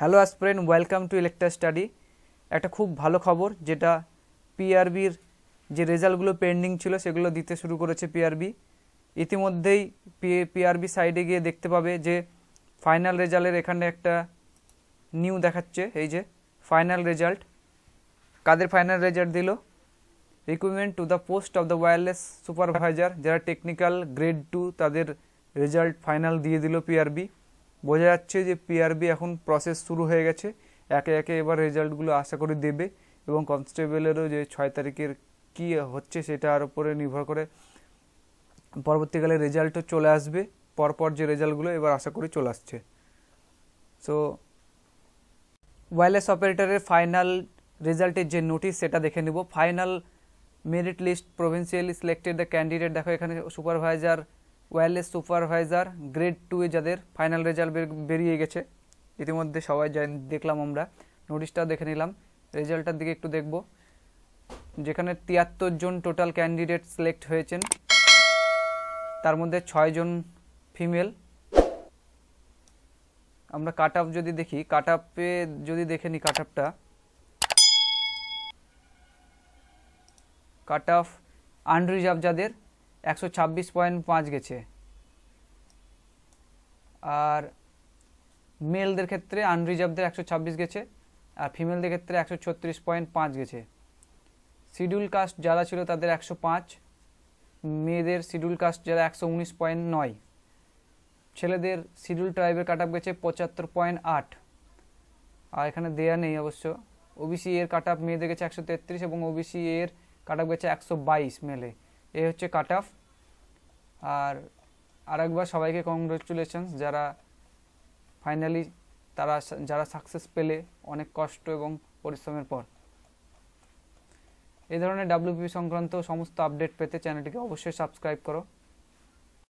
hello aspirant welcome to Electra study একটা খুব ভালো খবর যেটা পিআরবির যে রেজাল্টগুলো পেন্ডিং ছিল সেগুলো দিতে শুরু করেছে পিআরবি ইতিমধ্যেই পিআরবি সাইডে গিয়ে দেখতে পাবে যে ফাইনাল রেজাল্টের এখানে একটা নিউ দেখাচ্ছে এই যে ফাইনাল রেজাল্ট কাদের ফাইনাল রেজাল্ট দিল requirement to the post of the wireless supervisor যারা টেকনিক্যাল গ্রেড টু তাদের রেজাল্ট ফাইনাল দিয়ে দিল পিআরবি বোঝা যাচ্ছে যে পিআরবি এখন প্রসেস শুরু হয়ে গেছে একে একে এবার রেজাল্টগুলো আশা করি দেবে এবং কনস্টেবলেরও যে ছয় তারিখের কি হচ্ছে সেটার উপরে নির্ভর করে পরবর্তীকালে রেজাল্টও চলে আসবে পরপর যে রেজাল্টগুলো এবার আশা করি চলে আসছে সো ওয়াইলেস অপারেটরের ফাইনাল রেজাল্টের যে নোটিশ সেটা দেখে নেব final merit list provincially selected the candidate দেখো এখানে সুপারভাইজার ওয়্যারলেস সুপারভাইজার গ্রেড টুয়ে যাদের ফাইনাল রেজাল্ট বেরিয়ে গেছে ইতিমধ্যে সবাই দেখলাম আমরা নোটিশটা দেখে নিলাম রেজাল্টটার দিকে একটু দেখব যেখানে তিয়াত্তর জন টোটাল ক্যান্ডিডেট সিলেক্ট হয়েছেন তার মধ্যে ছয়জন ফিমেল আমরা কাট আপ যদি দেখি কাট আপে যদি দেখে নিই কাট আপটা কাট আফ আনরিজার্ভ যাদের একশো ছাব্বিশ পয়েন্ট পাঁচ গেছে আর মেলদের ক্ষেত্রে আনরিজার্ভদের একশো ছাব্বিশ গেছে আর ফিমেলদের ক্ষেত্রে একশো ছত্রিশ পয়েন্ট পাঁচ গেছে শিডিউল কাস্ট যারা ছিল তাদের একশো পাঁচ মেয়েদের শিডিউল কাস্ট যারা একশো উনিশ পয়েন্ট নয় ছেলেদের শিডিউল ট্রাইবের কাট আপ গেছে পঁচাত্তর পয়েন্ট আট আর এখানে দেয়া নেই অবশ্য ওবিসি এর কাট আপ মেয়েদের গেছে একশো তেত্রিশ এবং ওবিসি এর কাট আপ গেছে একশো বাইশ মেলে এ হচ্ছে কাট আপ আর আরেকবার সবাইকে কংগ্রেচুলেশনস যারা ফাইনালি তারা যারা সাকসেস পেলে অনেক কষ্ট এবং পরিশ্রমের পর এই ধরনের ডাব্লিউপি সংক্রান্ত সমস্ত আপডেট পেতে চ্যানেলটিকে অবশ্যই সাবস্ক্রাইব করো